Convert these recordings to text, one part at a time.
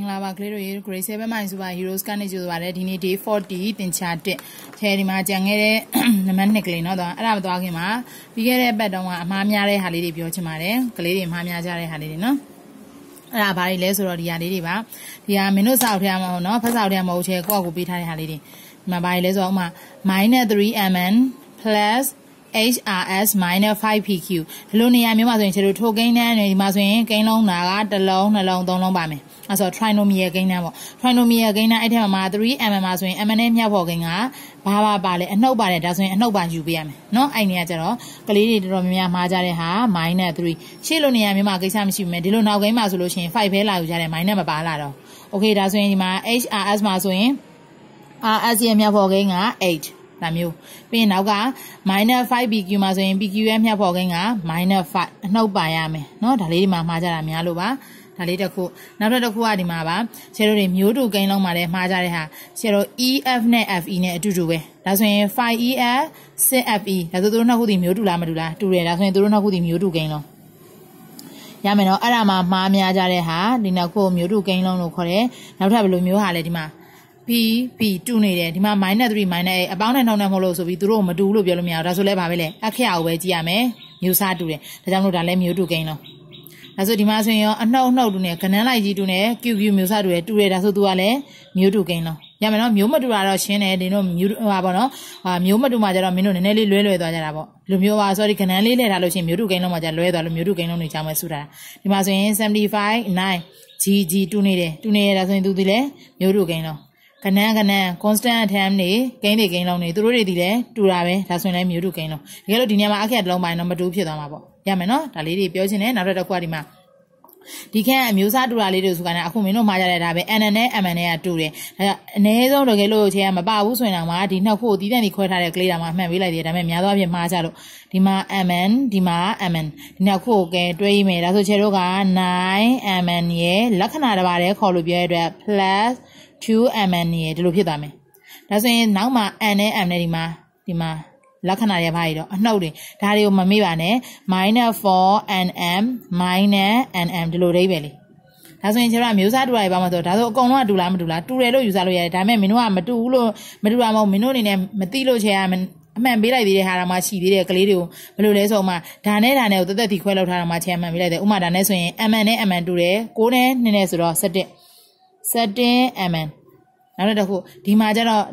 င်္ဂလာပါ Grade ရေ Grade 7မှဆိုပါ Heroes ကနေကြိုဆိုပါတယ်ဒီနေ့ Day 40သင်ချာ1ထဲဒီမှာကြံခဲ့တဲ့နံပါတ်2ကလေးเนาะတော့အဲ့ဒါမသွားခင်မှာပြီးခဲ့တဲ့အပတ်တုန်းကအမှားများတဲ့ဟာလေးတွေပြောချင်ပါတယ်ကလေးတွေအမှားများကြတဲ့ဟာလေးတွေเนาะအဲ့ဒါဘာတွေလဲဆိုတော့ဒီဟာလေးတွေပါဒီဟာမင်းတို့စောက်ထဲမှာဟုတ်เนาะဖတ်စောက်ထဲမှာမဟုတ်ချေကိုယ့်အကူပေးထားတဲ့ဟာလေးတွေဒီမှာဘာတွေလဲဆိုတော့ဥမာ -3mn HRS-5PQ ဒီလိုနေရာမျိုးမှာဆိုရင်ခြေတို့ထိုကိန်းတန်းတွေဒီမှာဆိုရင်ကိန်းလုံးတာကတစ်လုံးနှလုံးသုံးလုံးပါမယ်အဲဆို trinomial ကိန်းတန်းပေါ့ trinomial ကိန်းတန်းအဲ့ထက်မှာ 3mm မှာဆိုရင် mm နဲ့မြှောက်ဖို့ကိန်းကဘာပါပါလဲအနှုတ်ပါတယ်ဒါဆိုရင်အနှုတ်ပါယူပေးရမယ်เนาะအဲ့နေရာကျတော့ကလေးတွေတော်တော်များများမှားကြတဲ့ဟာ -3 ရှေ့လိုနေရာမျိုးမှာကိစ္စမရှိဘူးမယ်ဒီလိုနောက်ကိန်းမှာဆိုလို့ရှိရင်5ပဲလာယူကြတယ် minus မပါလာတော့ okay ဒါဆိုရင်ဒီမှာ HRS မှာဆိုရင် RS ရဲ့မြှောက်ဖို့ကိန်းက8ဒါမျိုးပြီးရင်နောက်က -5bq မှာဆိုရင် bq ရဲ့မျှဖော်ကိန်းက -5 အနှုတ်ပါရမယ်เนาะဒါလေးဒီမှာမှားကြတာများလို့ပါဒါလေးတစ်ခုနောက်တစ်ခုကဒီမှာပါဆရာတို့တွေမျိုးတူကိန်းလုံးမှာလည်းမှားကြတဲ့ဟာဆရာတို့ EF နဲ့ FE နဲ့အတူတူပဲဒါဆိုရင် 5EF 6FE ဒါဆိုသူတို့နှစ်ခုဒီမျိုးတူလားမတူလားတူတယ်ဒါဆိုရင်သူတို့နှစ်ခုဒီမျိုးတူကိန်းလုံးရမယ်နော်အဲ့ဒါမှာမှားများကြတဲ့ဟာဒီနောက်ခုမျိုးတူကိန်းလုံးလို့ခေါ်တယ်နောက်ထပ်ဘယ်လိုမျိုးဟာလဲဒီမှာ5 B B တူနေတယ်ဒီမှာ -3 -8 အပေါင်းနဲ့နှောင်းနဲ့မဟုတ်လို့ဆိုပြီးသူတို့မတူလို့ပြောလို့မရဘူးဒါဆိုလဲပါပဲလေအခရကိုပဲကြည့်ရမယ်မျိုးစားတူတယ်ဒါကြောင့်လို့ဒါလည်းမျိုးတူကိန်းတော့ဒါဆိုဒီမှာဆိုရင်ရောအနှောက်အနှောက်တူနေကနန်းလိုက်ကြီးတူနေ QQ မျိုးစားတူတယ်တူတယ်ဒါဆိုသူကလည်းမျိုးတူကိန်းတော့ရမယ်နော်မျိုးမတူတာတော့ရှင်းတယ်ဒီတို့မျိုးဟာပေါ့နော်ဟာမျိုးမတူမှာကျတော့မင်းတို့နည်းနည်းလေးလွဲလွဲသွားကြတာပေါ့လူမျိုးပါ sorry ကနန်းလေးလဲထားလို့ရှင်မျိုးတူကိန်းလုံးမှာကျလွဲသွားလို့မျိုးတူကိန်းလုံးတွေချောင်းမဲ့ဆူတာဒီမှာဆိုရင်75 9 GG တူနေတယ်တူနေရတာဆိုရင်သူဒီလည်းမျိုးတူကိန်းတော့ကနန်းကနန်း constant atom တွေဂိမ်းတွေဂိမ်းလုံးတွေသူတို့တွေဒီလဲတူတာပဲဒါဆိုရင်လည်းမျိုးတူဂိမ်းလုံးတကယ်လို့ဒီနေရာမှာအခက်တစ်လုံးပိုင်းတော့မတူဖြစ်သွားမှာပေါ့ရမယ်နော်ဒါလေးတွေပြောချင်တယ်နောက်တစ်ခုကဒီမှာဒီခန့်အမျိုးစားတူတာလေးတွေဆိုကလည်းအခုမင်းတို့မှားကြတဲ့ဒါပဲ NN နဲ့ MN နဲ့ကတူတယ်ဒါအနည်းဆုံးတကယ်လို့ခြေကမပဘူးဆိုရင်တော့မှဒီနှစ်ခုတီးတန်တီခွဲထားတဲ့ကလေးတာမှမှန်ပေးလိုက်တယ်ဒါပေမဲ့များသောအားဖြင့်မှားကြလို့ဒီမှာ MN ဒီမှာ MN ဒီနှစ်ခုကိုကဲတွဲရေးမယ်ဒါဆိုခြေတို့က9 MN ရဲ့လက္ခဏာတစ်ပါးတည်းခေါ်လို့ပြောရတဲ့အတွက် plus QMN နေရဒီလိုဖြစ်သွားမယ်။ဒါဆိုရင်နောက်မှာ N နဲ့ M နဲ့ဒီမှာဒီမှာလက္ခဏာတွေဘာတွေတော့အနှုတ်တွေဒါတွေကိုမမေ့ပါနဲ့ -4 nm - nm ဒီလိုဒိပဲလေဒါဆိုရင်ကျတော့မျိုးစားတူတာတွေပါမှာဆိုဒါဆိုအကုန်လုံးကတူလားမတူလားတူတယ်လို့ယူဆလို့ရတယ်ဒါပေမဲ့မင်းတို့ကမတူဘူးလို့မတူတာမဟုတ်မင်းတို့အနေနဲ့မသိလို့ချေရအမှန်ပေးလိုက်သေးတဲ့ဟာတာမှရှိသေးတယ်ကလေးတွေကိုဘယ်လိုလဲဆိုမှဒါနဲ့ဒါနဲ့ကိုတက်တက်တီခွဲလောက်ထားတာမှချေအမှန်ပေးလိုက်တယ်ဥမာဒါနဲ့ဆိုရင် mn နဲ့ mn တူတယ်6နဲ့2နဲ့ဆိုတော့7 setting mm နောက်တစ်ခုဒီမှာကျတော့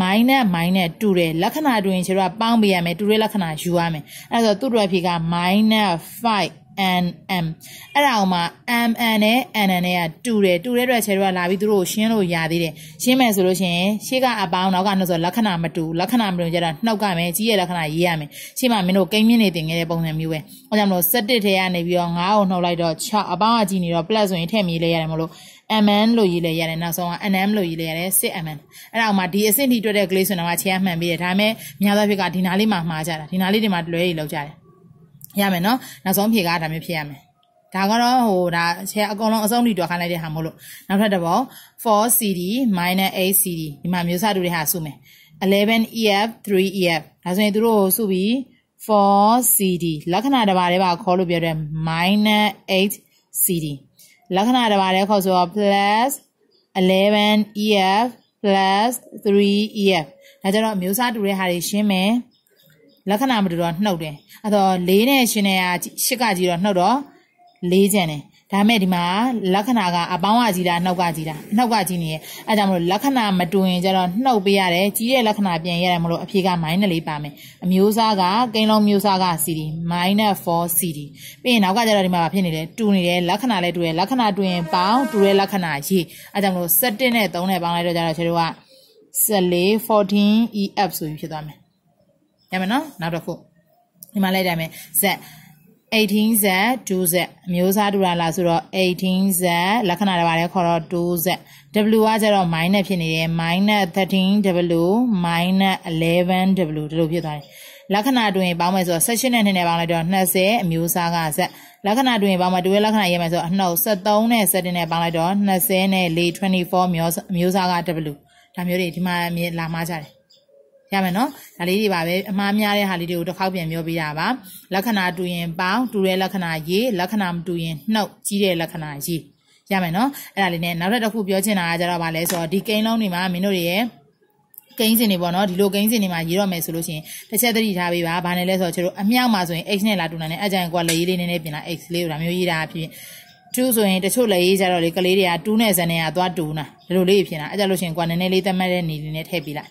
minus နဲ့ minus နဲ့တူတယ်လက္ခဏာတူရင်ကျတော့ပေါင်းပေးရမယ်တူတဲ့လက္ခဏာယူရမယ်အဲ့ဒါဆိုသူ့တို့ဖြေက minus 5 and m အဲ့ဒါအောင်မှာ m n နဲ့ n n နဲ့ကတူတယ်တူတဲ့အတွက်ခြေတော့လာပြီးသူတို့ရှင်းလို့ရသေးတယ်ရှင်းမယ်ဆိုလို့ရှိရင်ရှေ့ကအပေါင်းနောက်ကနှုတ်ဆိုလက္ခဏာမတူလက္ခဏာမတူကြတာနှုတ်ကမယ်ကြီးရဲ့လက္ခဏာရေးရမယ်ရှေ့မှာမင်းတို့ကိန်းမြင့်နေတင်ခဲ့တဲ့ပုံစံမျိုးပဲအဲ့ဒါမလို့7ထဲကနေပြီးတော့9ကိုနှုတ်လိုက်တော့6အပေါင်းကကြီးနေတော့ plus ဆိုရင်ထည့်မြေးလဲရတယ်မလို့ MN လို့ရေးလဲရတယ်နောက်ဆုံးက NM လို့ရေးလဲရတယ် 6MN အဲ့ဒါအောင်မှာဒီအဆင့်ထိတွေ့တဲ့ကလေးဆိုတော့ခြေအမှန်ပေးတယ်ဒါပေမဲ့များသောဖြစ်ကဒီနားလေးမှာမှားကြတာဒီနားလေးဒီမှာလွဲရည်လောက်ကြတယ်ရမယ်နော်နောက်ဆုံးဖြေကဒါမျိုးဖြစ်ရမယ်ဒါကတော့ဟိုဒါခြေအကုန်လုံးအဆုံးထိတွေ့ခိုင်းလိုက်တဲ့ဟာမို့လို့နောက်ထပ်တစ်ပုံ 4CD - 8CD ဒီမှာမျိုးစားတူတွေဟာစုမယ်11 EF 3 EF ဒါဆိုရင်သူတို့စုပြီး 4CD လက္ခဏာတစ်ပါးတည်းပါခေါ်လို့ပြောတဲ့ -8CD လက္ခဏာတစ်ပါးလဲခေါ်ဆိုတော့ plus 11 ef plus 3 ef ဒါကြတော့မျိုးစားတူတဲ့ဟာတွေရှင်းမယ်လက္ခဏာမတူတော့နှုတ်တယ်အဲ့တော့၄နဲ့ရှင်းတဲ့ဟာ၈ကကြီးတော့နှုတ်တော့၄ကျန်တယ်ဒါမဲ့ဒီမှာလက္ခဏာကအပေါင်းကကြီးတာနှုတ်ကကြီးတာနှုတ်ကကြီးနေရဲ့အဲဒါမလို့လက္ခဏာမတူရင်ကျတော့နှုတ်ပေးရတယ်ကြီးတဲ့လက္ခဏာပြန်ရတယ်မလို့အဖြေက minus လေးပါမယ်အမျိုးအစားကကိန်းလုံးမျိုးစားက CD minus 4 CD ပြီးရင်နောက်ကကျတော့ဒီမှာဖြစ်နေတယ်တူနေတယ်လက္ခဏာလည်းတူတယ်လက္ခဏာတူရင်ပေါင်းတူတဲ့လက္ခဏာရေးအဲဒါမလို့17နဲ့3နဲ့ပေါင်းလိုက်တော့ကျတော့ခြေတို့က14 14 EF ဆိုပြီးဖြစ်သွားမယ်ရမယ်နော်နောက်တစ်ခုဒီမှာလိုက်တိုင်းမယ်ဇက်18 z 20အမျိုးစားတူတာလားဆိုတော့18 z လက္ခဏာတစ်ပါးလည်းခေါ်တော့2 z w ကကျတော့ minus ဖြစ်နေတယ် minus 13w minus 11w ဒီလိုဖြစ်သွားတယ်လက္ခဏာတွင်ပေါင်းမယ်ဆိုတော့16နဲ့2နဲ့ပေါင်းလိုက်တော့20အမျိုးစားကဇက်လက္ခဏာတွင်ပေါင်းမယ်တူရဲ့လက္ခဏာရေးမယ်ဆိုတော့အနှုတ်73နဲ့7နဲ့ပေါင်းလိုက်တော့20နဲ့4 24မျိုးမျိုးစားက w ဒါမျိုးတွေဒီမှာမြင်လာမှကြတယ်ရမယ်နော်ဒါလေးတွေပါပဲအမှားများတဲ့ဟာလေးတွေကိုတစ်ခေါက်ပြန်ပြောပေးတာပါလက္ခဏာတူရင် ပေါင်း တူတဲ့လက္ခဏာရေးလက္ခဏာမတူရင် နှုတ်ကြီးတဲ့လက္ခဏာရေးရမယ်နော်အဲ့ဒါလေးနဲ့နောက်ထပ်တစ်ခုပြောချင်တာကကြတော့ဗာလဲဆိုတော့ဒီကိန်းလုံးတွေမှာမင်းတို့တွေရဲ့ကိန်းစင်တွေပေါ့နော်ဒီလိုကိန်းစင်တွေမှာရေးတော့မယ်ဆိုလို့ရှိရင်တစ်ချက်သတိထားပေးပါဘာနဲ့လဲဆိုတော့ကျတို့အမြောက်မှာဆိုရင် x နဲ့လာတူနိုင်တယ်အကြံကွာလေရေးလေးနည်းနည်းပြင်လာ x လေးကိုဒါမျိုးရေးတာဖြစ်2ဆိုရင်တချို့လည်းရေးကြတော့လေကလေးတွေက2နဲ့ဇန်နဲ့ကသွားတူနာဒီလိုလေးဖြစ်လာအဲ့ကြလို့ရှိရင်ကွာနည်းနည်းလေးသတ်မှတ်တဲ့နေလေးနဲ့ထည့်ပေးလိုက်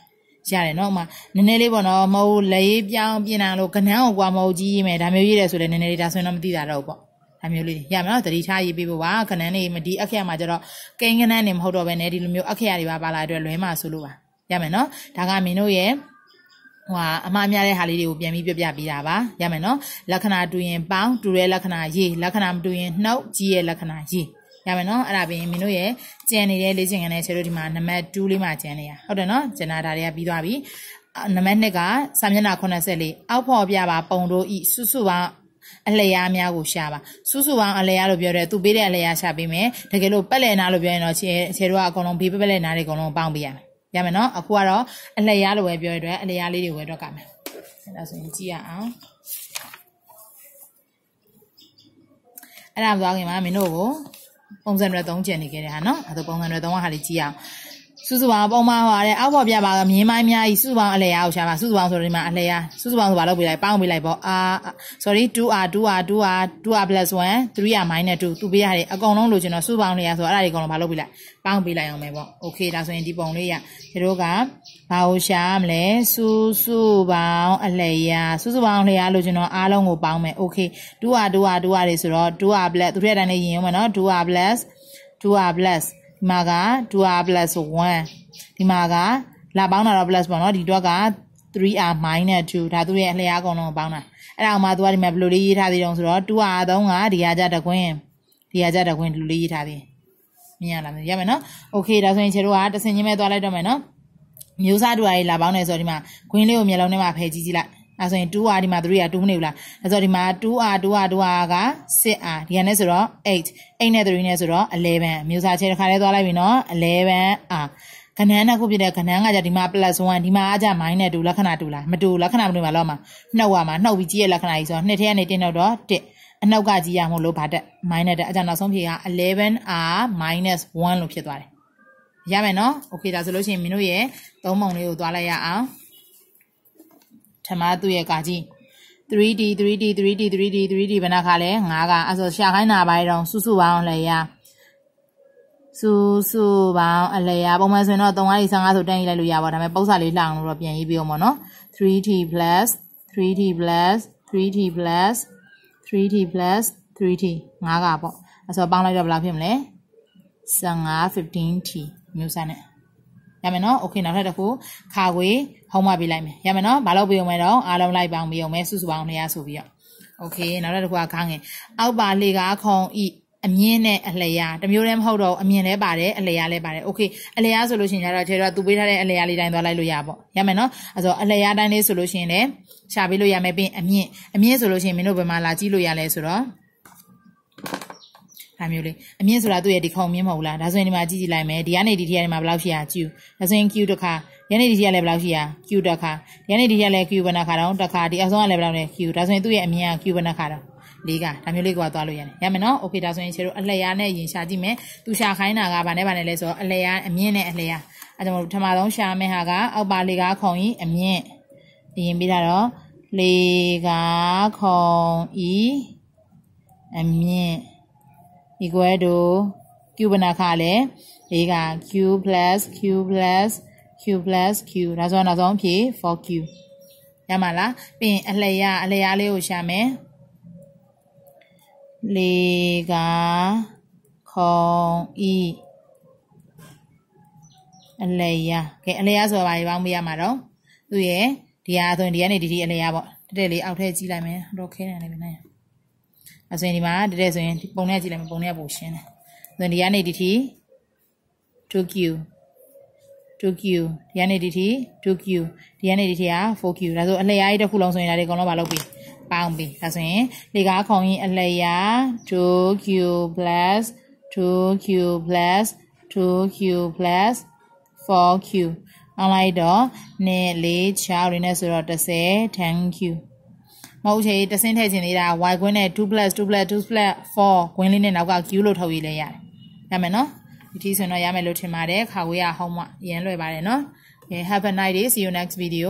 ရတယ်နော်မနည်းနည်းလေးပေါ့နော်မဟုတ်လက်ရေးပြောင်းပြင်လာလို့ကနန်းကိုကွာမဟုတ်ကြီးရေးမယ်ဒါမျိုးရေးတယ်ဆိုလည်းနည်းနည်းလေးဒါဆိုရင်တော့မသိတာတော့ပေါ့ဒါမျိုးလေးရမယ်နော်တတိထားရေးပေးဖို့ပါကနန်းနေမဒီအခရမှာကျတော့ကိန်းကနန်းနေမဟုတ်တော့ဘဲနဲ့ဒီလိုမျိုးအခရတွေပါပါလာအတွက်လွဲမှာဆိုလို့ပါရမယ်နော်ဒါကမင်းတို့ရဲ့ဟိုအမှားများတဲ့ဟာလေးတွေကိုပြန်ပြီးပြပြပေးတာပါရမယ်နော်လက္ခဏာတူရင်ပေါင်းတူတဲ့လက္ခဏာရေးလက္ခဏာမတူရင်နှုတ်ကြီးရဲ့လက္ခဏာရေးရမယ်နော်အဲ့ဒါပြီးရင်မင်းတို့ရဲ့ကျန်နေတဲ့လေ့ကျင့်ခန်းတွေချေတို့ဒီမှာနံပါတ်2လေးမှာကျန်နေရဟုတ်တယ်နော်ကျန်တာဒါတွေကပြီးသွားပြီနံပါတ်2ကစာမျက်နှာ84အောက်ဖော်ပြပါပုံတို့ဤစုစုပေါင်းအလျားများကိုရှာပါစုစုပေါင်းအလျားလို့ပြောတယ်သူပေးတဲ့အလျားရှာပေးမယ်တကယ်လို့ပက်လက်နာလို့ပြောရင်တော့ခြေခြေတို့ကအကုန်လုံးဘေးပက်လက်နာတွေအကုန်လုံးပေါင်းပေးရမယ်ရမယ်နော်အခုကတော့အလျားလို့ပဲပြောရတဲ့အတွက်အလျားလေးတွေဝယ်တော့ကမယ်အဲ့ဒါဆိုရင်ကြည့်ရအောင်အဲ့ဒါမသွားခင်မှာမင်းတို့ကိုပုံစံတွေသုံးကျင်နေခဲ့တယ်ဟာနော်အဲ့ဒါပုံစံတွေသုံးရတာလေးကြည့်အောင်စုစုပေါင်းပုံမှန်ပါတဲ့အောက်ပေါ်ပြပါကမြင်းမိုင်းများကြီးစုစုပေါင်းအလဲရအောင်ရှာပါစုစုပေါင်းဆိုတော့ဒီမှာအလဲရစုစုပေါင်းဆိုပါလောက်ပေးလိုက်ပေါင်းပေးလိုက်ပေါ့ r sorry 2r 2r 2r 2r plus 1 3r minus 2သူပေးရတယ်အကုန်လုံးလိုချင်တော့စုပေါင်းနေရဆိုတော့အဲ့ဒါတွေအကုန်လုံးဘာလုပ်ပေးလိုက်ပေါင်းပေးလိုက်အောင်ပဲပေါ့ okay ဒါဆိုရင်ဒီပုံလေးရဒီတို့ကဘာကိုရှာမလဲစုစုပေါင်းအလဲရစုစုပေါင်းအလဲရလိုချင်တော့အားလုံးကိုပေါင်းမယ် okay 2r 2r 2r တွေဆိုတော့ 2r plus သူထည့်တိုင်းလေးရင်အောင်မယ်နော် 2r plus 2r plus ဒီမှာက 2r plus 1ဒီမှာကလာပေါင်းတာတော့ plus ပေါ့နော်ဒီတော့က 3r minus 2ဒါသူရဲ့အလျားအကုန်လုံးပေါင်းတာအဲ့ဒါအောင်မှာသူကဒီမှာဘယ်လိုလေးရေးထားသေးတုံးဆိုတော့ 2r 3ကဒီဟာကြတကွင်းဒီဟာကြတကွင်းဒီလိုလေးရေးထားသေးမြင်ရလားမသိရမယ်နော်โอเคဒါဆိုရင်ခြေတို့ကတဆင်ချင်းပဲသွားလိုက်တော့မယ်နော်မျိုးစားတူအားလေးလာပေါင်းနေဆိုတော့ဒီမှာ green လေးကိုမျက်လုံးထဲမှာဖယ်ကြည့်ကြည့်လိုက်အဲဆိုရင် 2r ဒီမှာ3ရ2မနေဘူးလားအဲဆိုတော့ဒီမှာ 2r 2r 2r က 6r ဒီကနေ့ဆိုတော့8 8နဲ့3နဲ့ဆိုတော့11မျိုးစားချေတစ်ခါလဲသွားလိုက်ပြီနော် 11r ကဏန်းနဲ့ခုပြတဲ့ကဏန်းကကြဒီမှာ plus 1ဒီမှာအကြမိုင်းနဲ့တူလက္ခဏာတူလားမတူလက္ခဏာမတူပါတော့မှာနှုတ်ရမှာနှုတ်ပြီးကြည့်ရဲ့လက္ခဏာကြီးဆိုတော့နှစ်ထဲကနေတင်းတော့တော့1အနောက်ကကြည့်ရမို့လို့ဗာတက် minus တက်အကြနောက်ဆုံးဖြေက 11r minus 1လို့ဖြစ်သွားတယ်ရမယ်နော် okay ဒါဆိုလို့ရှိရင်မင်းတို့ရဲ့သုံးပုံလေးကိုသွားလိုက်ရအောင်ထမသူ့ရဲ့ကာကြီး 3D 3D 3D 3D 3D ဘယ်နှခါလဲ9ကအဲ့ဆိုရှာခိုင်းတာပါတော့စုစုပေါင်းလဲရစုစုပေါင်းအလဲရပုံမှန်ဆိုရင်တော့355ဆိုတန်းရေးလိုက်လို့ရပါဒါပေမဲ့ပုံစံလေးလှအောင်လို့ပြန်ရေးပြီးအောင်ပေါ့နော် 3D plus 3D plus 3D plus 3D plus 3D 9ကပေါ့အဲ့ဆိုပေါင်းလိုက်တော့ဘယ်လောက်ဖြစ်မလဲ15 15T မျိုးစံနဲ့ရမယ်နော်โอเคနောက်ထပ်တစ်ခုခါခွေဟောင်းမပေးလိုက်မယ်ရမယ်နော်မလုပ်ပေးအောင်မယ်တော့အားလုံးလိုက်ပေါင်းပေးအောင်မယ်စုစုပေါင်းနေရဆိုပြီးတော့โอเคနောက်တစ်ခုကခါငယ်အောက်ပါလေကားခုံဤအမြင်နဲ့အလျာတမျိုးတည်းမဟုတ်တော့အမြင်လည်းပါတယ်အလျာလည်းပါတယ်โอเคအလျာဆိုလို့ရှိရင်ကျတော့ခြေတော့သူပေးထားတဲ့အလျာလေးတိုင်းသွားလိုက်လို့ရပါရမယ်နော်အဲဆိုအလျာတိုင်းလေးဆိုလို့ရှိရင်လည်းရှာပေးလို့ရမယ်ပြင်အမြင်အမြင်ဆိုလို့ရှိရင်မင်းတို့ဘယ်မှာလာကြည့်လို့ရလဲဆိုတော့ဒါမျိုးလေးအမြင့်ဆိုတာသူ့ရဲ့ဒီခုံမြင့်မဟုတ်လားဒါဆိုရင်ဒီမှာကြည့်ကြည့်လိုက်မယ်ဒီကနေဒီထိကနေမှာဘယ်လောက်ရှိရ Q ဒါဆိုရင် Q တစ်ခါညနေဒီထိကလည်းဘယ်လောက်ရှိရ Q တစ်ခါညနေဒီထိကလည်း Q ဘယ်နှခါတော့တစ်ခါဒီအဆုံးကလည်းဘယ်လောက်လဲ Q ဒါဆိုရင်သူ့ရဲ့အမြင့်က Q ဘယ်နှခါတော့လေးကဒါမျိုးလေးကိုသွားလို့ရတယ်ရမယ်နော်โอเคဒါဆိုရင်ခြေတို့အလှရာနဲ့ရင်ရှာကြည့်မယ်သူရှာခိုင်းတာကဘာနဲ့ဘာနဲ့လဲဆိုတော့အလှရာအမြင့်နဲ့အလှရာအဲကျွန်တော်တို့ပထမဆုံးရှာမယ့်ဟာကအောက်ပါလေကားခုံဤအမြင့်ရင်ပြီးတာတော့လေကားခုံဤအမြင့် equal to q ဘယ်နှခါလဲအေးက q plus q plus q plus q ဒါဆိုတော့နောက်ဆုံးဖြေ 4q ရမှာလားပြီးရင်အလျာအလျာလေးကိုရှာမယ်လေကခုံဤအလျာကဲအလျာဆိုတာဘာတွေပေါင်းပြရမှာတော့သူရဲ့ဒီဟာဆိုရင်ဒီကနေဒီဒီအလျာပေါ့တက်တက်လေးအောက်ထည့်ကြည့်လိုက်မယ်တော့ခဲနေလိမ့်မယ်အဆိုရင်ဒီမှာတတဲ့ဆိုရင်ပုံနဲ့ကြည့်လိုက်မယ်ပုံနဲ့ပိုရှင်းတယ်ဆိုရင်ဒီကနေဒီထိတိုကျူတိုကျူဒီကနေဒီထိတိုကျူဒီကနေဒီထိကဖိုကျူဒါဆိုအလျားကြီးတစ်ခုလုံးဆိုရင်ဒါတွေအကုန်လုံးမလုပ်ပြီပေါင်းပြီဒါဆိုရင်လေကားခေါင်းရင်းအလျားတိုကျူ plus တိုကျူ plus တိုကျူ plus 4q အလိုက်တော့1 4 6တွေနဲ့ဆိုတော့10 thank you မဟုတ်ချေတဆင်းထည့်ချင်သေးတာ y ကွင်းနဲ့2 2 2 4ကွင်းလေးနဲ့နောက်က q လို့ထုတ်ရေးလဲရတယ်ရမယ်နော်ဒီထိဆိုရင်တော့ရမယ်လို့ထင်ပါတယ်ခါဝေးရ homework ရန်လွယ်ပါတယ်နော် Okay, have a nice day. See you next video.